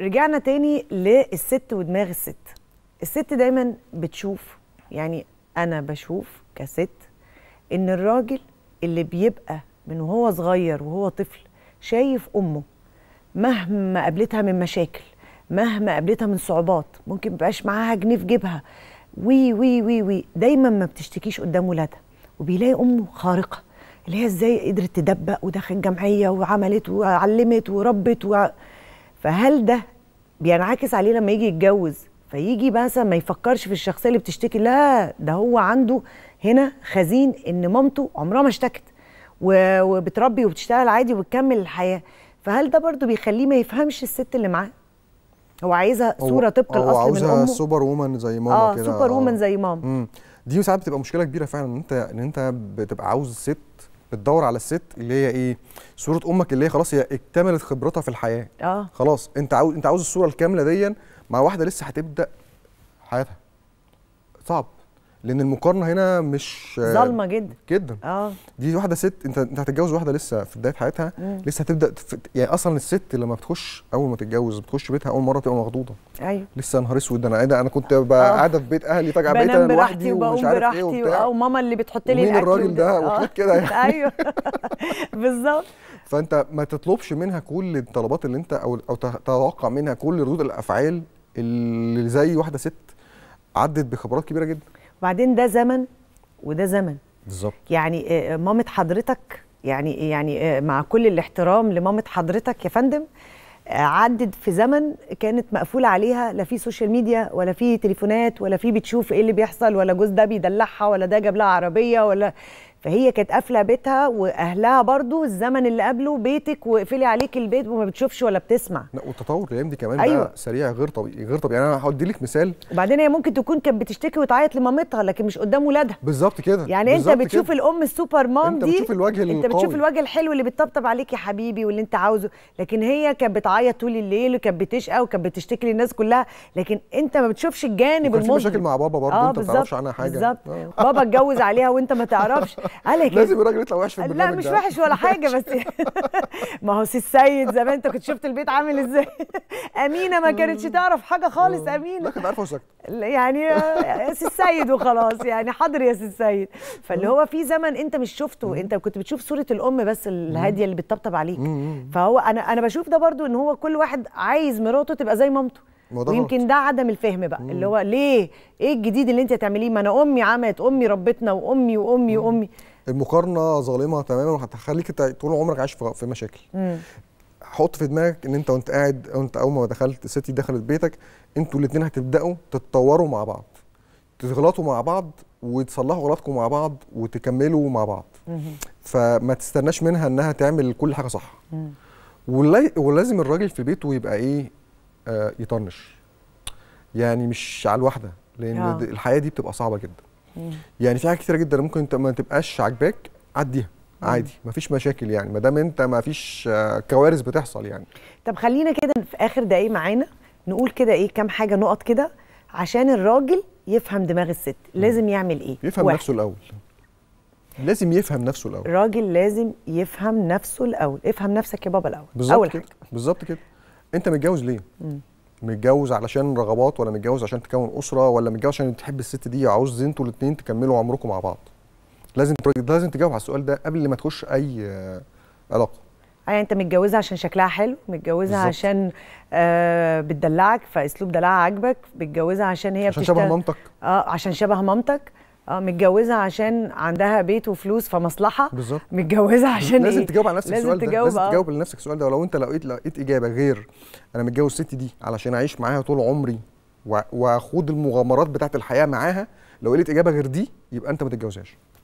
رجعنا تاني للست ودماغ الست الست دايما بتشوف يعني انا بشوف كست ان الراجل اللي بيبقى من وهو صغير وهو طفل شايف امه مهما قابلتها من مشاكل مهما قابلتها من صعوبات ممكن مبقاش معاها جنيه في جيبها وي وي وي وي دايما ما بتشتكيش قدام ولادها وبيلاقي امه خارقه اللي هي ازاي قدرت تدبق ودخلت جمعيه وعملت وعلمت وربت و... فهل ده بينعكس عليه لما يجي يتجوز فيجي مثلا ما يفكرش في الشخصيه اللي بتشتكي لا ده هو عنده هنا خزين ان مامته عمرها ما اشتكت وبتربي وبتشتغل عادي وبتكمل الحياه فهل ده برضو بيخليه ما يفهمش الست اللي معاه هو عايزها صوره طبق الاصل هو من امه سوبر وومن زي ماما آه كده سوبر وومن آه. زي ماما دي ساعات بتبقى مشكله كبيره فعلا ان انت ان انت بتبقى عاوز ست بتدور على الست اللي هي ايه صوره امك اللي هي خلاص هي اكتملت خبرتها في الحياه اه خلاص انت عاوز انت عاوز الصوره الكامله دي مع واحده لسه هتبدا حياتها صعب لان المقارنه هنا مش ظالمه جدا جدا اه دي واحده ست انت انت هتتجوز واحده لسه في بدايه حياتها مم. لسه هتبدا تف... يعني اصلا الست لما بتخش اول ما تتجوز بتخش بيتها اول مره تبقى مخضوضه ايوه لسه نهار اسود انا إيه انا كنت آه. قاعده في بيت اهلي فجاه بقيت انا لوحدي ومش عارف ايه وبتاع وماما اللي بتحط لي الاكل الراجل ده وحاجات كده يعني ايوه بالظبط فانت ما تطلبش منها كل الطلبات اللي انت او او تتوقع منها كل ردود الافعال اللي زي واحده ست عدت بخبرات كبيره جدا وبعدين ده زمن وده زمن بالظبط يعني آه، آه، مامة حضرتك يعني يعني آه، مع كل الاحترام لمامة حضرتك يا فندم عدت في زمن كانت مقفولة عليها لا في سوشيال ميديا ولا في تليفونات ولا في بتشوف ايه اللي بيحصل ولا جوز ده بيدلعها ولا ده جاب لها عربيه ولا فهي كانت قافله بيتها واهلها برضو الزمن اللي قبله بيتك واقفلي عليك البيت وما بتشوفش ولا بتسمع لا والتطور الايام دي كمان أيوة. بقى سريع غير طبيعي غير طبيعي يعني انا هدي لك مثال وبعدين هي ممكن تكون كانت بتشتكي وتعيط لمامتها لكن مش قدام ولادها بالظبط كده يعني انت بتشوف كده. الام السوبر مام انت بتشوف الوجه انت القوي. بتشوف الوجه الحلو اللي بتطبطب عليك يا حبيبي واللي انت عاوزه لكن هي كانت بتعيط طول الليل وكانت بتشقى وكانت بتشتكي للناس كلها لكن انت ما بتشوفش الجانب المظلم مشاكل مع بابا برضه آه انت ما تعرفش عنها حاجه بالظبط آه. بابا اتجوز عليها وانت ما تعرفش عليك لازم الراجل يطلع وحش في البرنامج لا مش وحش ولا حاجه بس ما هو سي السيد زمان انت كنت شفت البيت عامل ازاي امينه ما كانتش تعرف حاجه خالص امينه لا كنت عارفه وسكت يعني سي السيد وخلاص يعني حاضر يا سي السيد فاللي هو في زمن انت مش شفته انت كنت بتشوف صوره الام بس الهاديه اللي بتطبطب عليك فهو انا انا بشوف ده برضو ان هو كل واحد عايز مراته تبقى زي مامته ويمكن ده عدم الفهم بقى مم. اللي هو ليه ايه الجديد اللي انت هتعمليه ما انا امي عملت امي ربتنا وامي وامي مم. وامي المقارنه ظالمه تماما وهتخليك طول عمرك عايش في مشاكل مم. حط في دماغك ان انت وانت قاعد انت اول ما دخلت ستي دخلت بيتك انتوا الاثنين هتبداوا تتطوروا مع بعض تغلطوا مع بعض وتصلحوا غلطكم مع بعض وتكملوا مع بعض مم. فما تستناش منها انها تعمل كل حاجه صح مم. ولازم الراجل في بيته يبقى ايه آه، يطنش يعني مش على الواحده لان آه. الحياه دي بتبقى صعبه جدا مم. يعني في حاجات كتيره جدا ممكن انت ما تبقاش عاجباك عديها عادي مفيش مشاكل يعني ما دام انت مفيش آه، كوارث بتحصل يعني طب خلينا كده في اخر دقايق معانا نقول كده ايه كام حاجه نقط كده عشان الراجل يفهم دماغ الست لازم مم. يعمل ايه يفهم واحد. نفسه الاول لازم يفهم نفسه الاول الراجل لازم يفهم نفسه الاول افهم نفسك يا بابا الاول بالظبط كده بالظبط كده انت متجوز ليه؟ مم. متجوز علشان رغبات ولا متجوز عشان تكون اسره ولا متجوز عشان تحب الست دي وعاوز انتوا الاثنين تكملوا عمركم مع بعض لازم لازم تجاوب على السؤال ده قبل ما تخش اي آه، علاقه يعني انت متجوزها عشان شكلها حلو متجوزها عشان آه بتدلعك فاسلوب دلعها عاجبك متجوزها عشان هي عشان بتشتغل... شبه مامتك اه عشان شبه مامتك اه متجوزه عشان عندها بيت وفلوس فمصلحه بالظبط متجوزه عشان لازم إيه؟ تجاوب على نفسك السؤال ده لازم آه. تجاوب لنفسك السؤال ده ولو انت لقيت لقيت اجابه غير انا متجوز الست دي علشان اعيش معاها طول عمري واخوض المغامرات بتاعت الحياه معاها لو لقيت اجابه غير دي يبقى انت ما تتجوزهاش